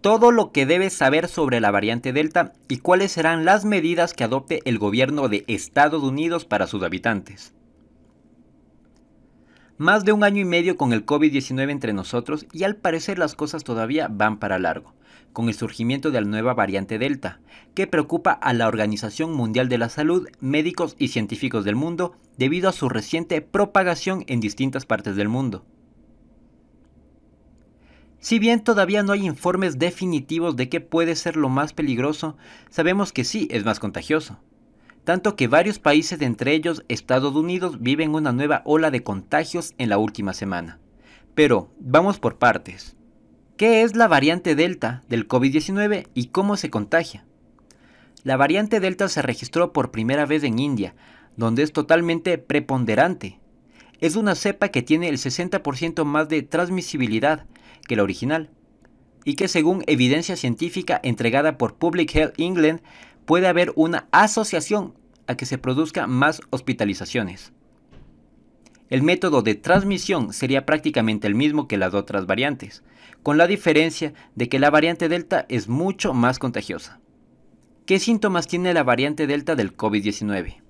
todo lo que debes saber sobre la variante Delta y cuáles serán las medidas que adopte el gobierno de Estados Unidos para sus habitantes. Más de un año y medio con el COVID-19 entre nosotros y al parecer las cosas todavía van para largo, con el surgimiento de la nueva variante Delta, que preocupa a la Organización Mundial de la Salud, médicos y científicos del mundo debido a su reciente propagación en distintas partes del mundo. Si bien todavía no hay informes definitivos de qué puede ser lo más peligroso, sabemos que sí es más contagioso. Tanto que varios países, entre ellos Estados Unidos, viven una nueva ola de contagios en la última semana. Pero vamos por partes. ¿Qué es la variante Delta del COVID-19 y cómo se contagia? La variante Delta se registró por primera vez en India, donde es totalmente preponderante. Es una cepa que tiene el 60% más de transmisibilidad, que la original, y que según evidencia científica entregada por Public Health England, puede haber una asociación a que se produzcan más hospitalizaciones. El método de transmisión sería prácticamente el mismo que las otras variantes, con la diferencia de que la variante Delta es mucho más contagiosa. ¿Qué síntomas tiene la variante Delta del COVID-19?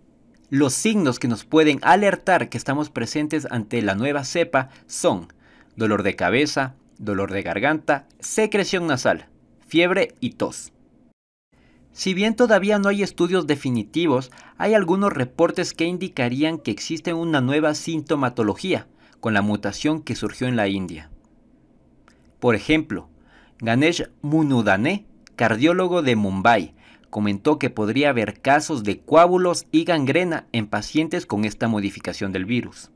Los signos que nos pueden alertar que estamos presentes ante la nueva cepa son dolor de cabeza, dolor de garganta, secreción nasal, fiebre y tos. Si bien todavía no hay estudios definitivos, hay algunos reportes que indicarían que existe una nueva sintomatología con la mutación que surgió en la India. Por ejemplo, Ganesh Munudane, cardiólogo de Mumbai, comentó que podría haber casos de coágulos y gangrena en pacientes con esta modificación del virus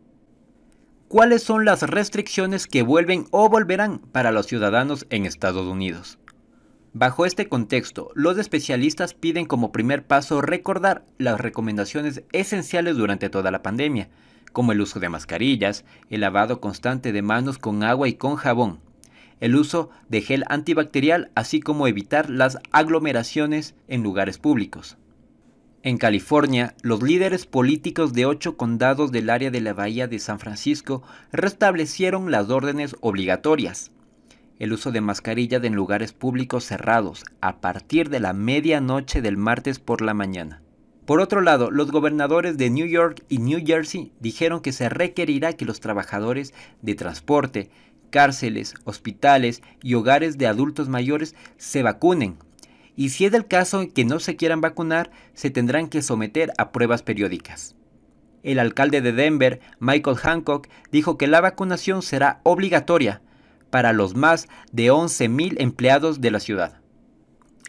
cuáles son las restricciones que vuelven o volverán para los ciudadanos en Estados Unidos. Bajo este contexto, los especialistas piden como primer paso recordar las recomendaciones esenciales durante toda la pandemia, como el uso de mascarillas, el lavado constante de manos con agua y con jabón, el uso de gel antibacterial, así como evitar las aglomeraciones en lugares públicos. En California, los líderes políticos de ocho condados del área de la Bahía de San Francisco restablecieron las órdenes obligatorias. El uso de mascarillas en lugares públicos cerrados a partir de la medianoche del martes por la mañana. Por otro lado, los gobernadores de New York y New Jersey dijeron que se requerirá que los trabajadores de transporte, cárceles, hospitales y hogares de adultos mayores se vacunen y si es el caso que no se quieran vacunar, se tendrán que someter a pruebas periódicas. El alcalde de Denver, Michael Hancock, dijo que la vacunación será obligatoria para los más de 11.000 empleados de la ciudad.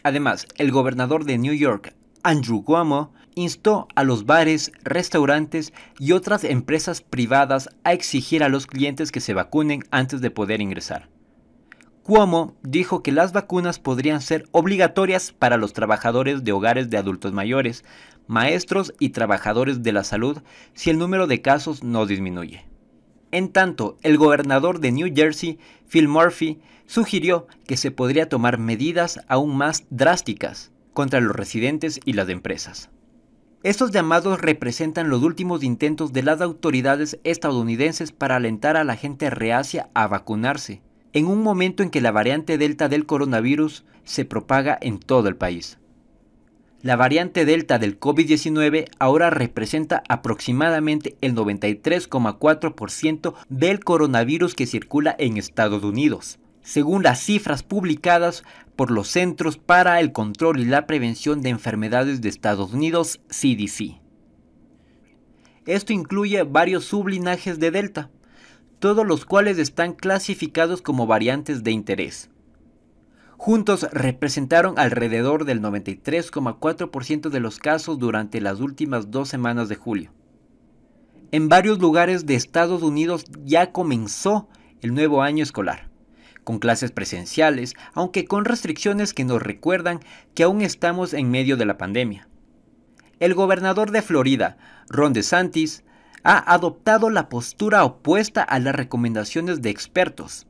Además, el gobernador de New York, Andrew Cuomo, instó a los bares, restaurantes y otras empresas privadas a exigir a los clientes que se vacunen antes de poder ingresar. Cuomo dijo que las vacunas podrían ser obligatorias para los trabajadores de hogares de adultos mayores, maestros y trabajadores de la salud si el número de casos no disminuye. En tanto, el gobernador de New Jersey, Phil Murphy, sugirió que se podría tomar medidas aún más drásticas contra los residentes y las empresas. Estos llamados representan los últimos intentos de las autoridades estadounidenses para alentar a la gente reacia a vacunarse en un momento en que la variante Delta del coronavirus se propaga en todo el país. La variante Delta del COVID-19 ahora representa aproximadamente el 93,4% del coronavirus que circula en Estados Unidos, según las cifras publicadas por los Centros para el Control y la Prevención de Enfermedades de Estados Unidos, CDC. Esto incluye varios sublinajes de Delta, todos los cuales están clasificados como variantes de interés. Juntos representaron alrededor del 93,4% de los casos durante las últimas dos semanas de julio. En varios lugares de Estados Unidos ya comenzó el nuevo año escolar, con clases presenciales, aunque con restricciones que nos recuerdan que aún estamos en medio de la pandemia. El gobernador de Florida, Ron DeSantis, ha adoptado la postura opuesta a las recomendaciones de expertos.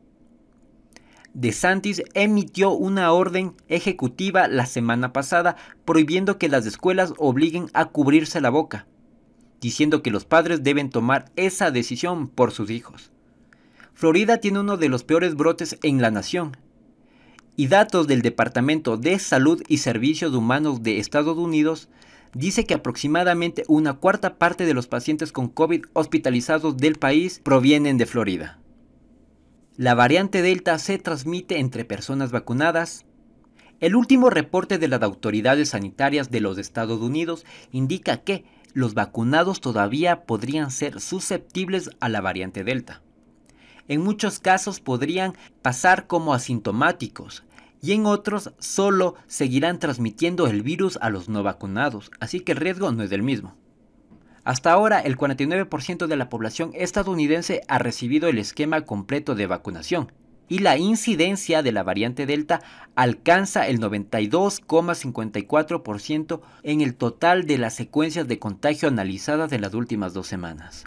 De Santis emitió una orden ejecutiva la semana pasada prohibiendo que las escuelas obliguen a cubrirse la boca, diciendo que los padres deben tomar esa decisión por sus hijos. Florida tiene uno de los peores brotes en la nación. Y datos del Departamento de Salud y Servicios Humanos de Estados Unidos dice que aproximadamente una cuarta parte de los pacientes con COVID hospitalizados del país provienen de Florida. La variante Delta se transmite entre personas vacunadas. El último reporte de las autoridades sanitarias de los Estados Unidos indica que los vacunados todavía podrían ser susceptibles a la variante Delta. En muchos casos podrían pasar como asintomáticos, y en otros solo seguirán transmitiendo el virus a los no vacunados, así que el riesgo no es el mismo. Hasta ahora, el 49% de la población estadounidense ha recibido el esquema completo de vacunación y la incidencia de la variante Delta alcanza el 92,54% en el total de las secuencias de contagio analizadas en las últimas dos semanas.